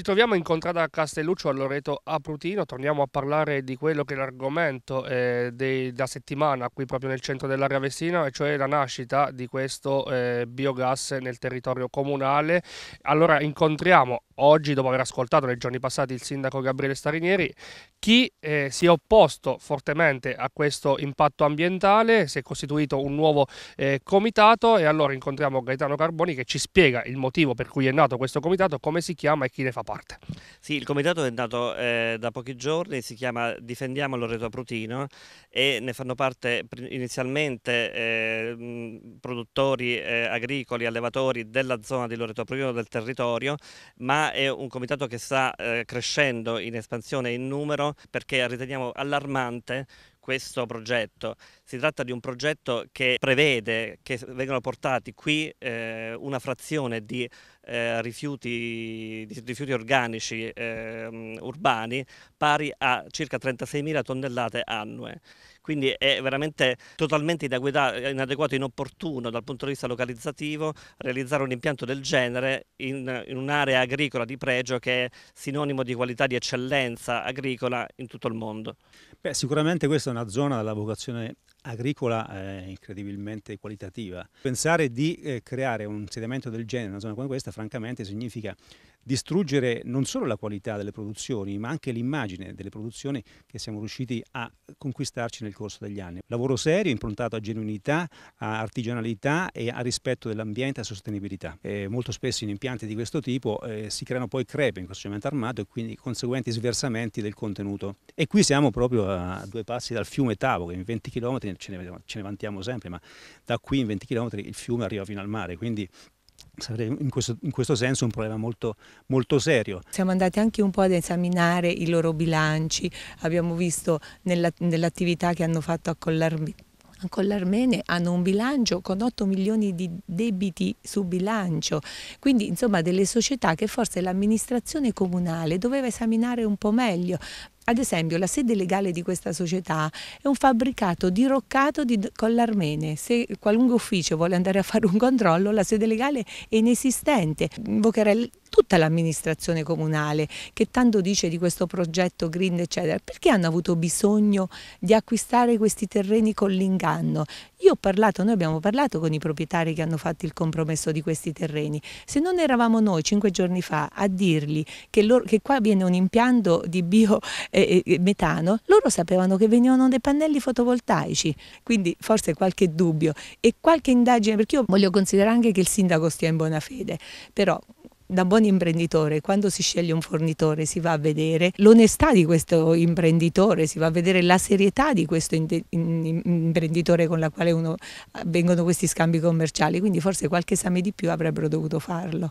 Ci troviamo incontrata a Castelluccio a Loreto Aprutino, torniamo a parlare di quello che è l'argomento eh, della settimana qui proprio nel centro dell'area vestina, e cioè la nascita di questo eh, biogas nel territorio comunale. Allora incontriamo oggi, dopo aver ascoltato nei giorni passati il sindaco Gabriele Starinieri, chi eh, si è opposto fortemente a questo impatto ambientale si è costituito un nuovo eh, comitato e allora incontriamo Gaetano Carboni che ci spiega il motivo per cui è nato questo comitato, come si chiama e chi ne fa parte. Sì, il comitato è nato eh, da pochi giorni, si chiama Difendiamo Loreto Prutino e ne fanno parte inizialmente eh, produttori eh, agricoli, allevatori della zona di Loreto Prutino, del territorio, ma è un comitato che sta eh, crescendo in espansione in numero perché riteniamo allarmante questo progetto. Si tratta di un progetto che prevede che vengano portati qui eh, una frazione di, eh, rifiuti, di rifiuti, organici eh, urbani pari a circa 36.000 tonnellate annue quindi è veramente totalmente inadeguato, inopportuno dal punto di vista localizzativo realizzare un impianto del genere in, in un'area agricola di pregio che è sinonimo di qualità di eccellenza agricola in tutto il mondo. Beh, sicuramente questa è una zona dalla vocazione agricola eh, incredibilmente qualitativa. Pensare di eh, creare un insediamento del genere in una zona come questa francamente significa distruggere non solo la qualità delle produzioni, ma anche l'immagine delle produzioni che siamo riusciti a conquistarci nel corso degli anni. Lavoro serio, improntato a genuinità, a artigianalità e a rispetto dell'ambiente e a sostenibilità. E molto spesso in impianti di questo tipo eh, si creano poi crepe in questo cemento armato e quindi conseguenti sversamenti del contenuto. E qui siamo proprio a due passi dal fiume Tavo, che in 20 km ce ne, ce ne vantiamo sempre, ma da qui in 20 km il fiume arriva fino al mare, quindi in questo, in questo, senso un problema molto, molto, serio. Siamo andati anche un po' ad esaminare i loro bilanci, abbiamo visto nella, nell'attività che hanno fatto a Collarmi con l'Armene hanno un bilancio con 8 milioni di debiti su bilancio, quindi insomma delle società che forse l'amministrazione comunale doveva esaminare un po' meglio, ad esempio la sede legale di questa società è un fabbricato diroccato di l'armene. se qualunque ufficio vuole andare a fare un controllo la sede legale è inesistente. Invocherei tutta l'amministrazione comunale che tanto dice di questo progetto green eccetera, perché hanno avuto bisogno di acquistare questi terreni con l'inganno? Io ho parlato, noi abbiamo parlato con i proprietari che hanno fatto il compromesso di questi terreni, se non eravamo noi cinque giorni fa a dirgli che, loro, che qua viene un impianto di biometano, eh, eh, eh loro sapevano che venivano dei pannelli fotovoltaici, quindi forse qualche dubbio e qualche indagine, perché io voglio considerare anche che il sindaco stia in buona fede, però da buon imprenditore, quando si sceglie un fornitore si va a vedere l'onestà di questo imprenditore, si va a vedere la serietà di questo imprenditore con la quale uno, vengono questi scambi commerciali, quindi forse qualche esame di più avrebbero dovuto farlo.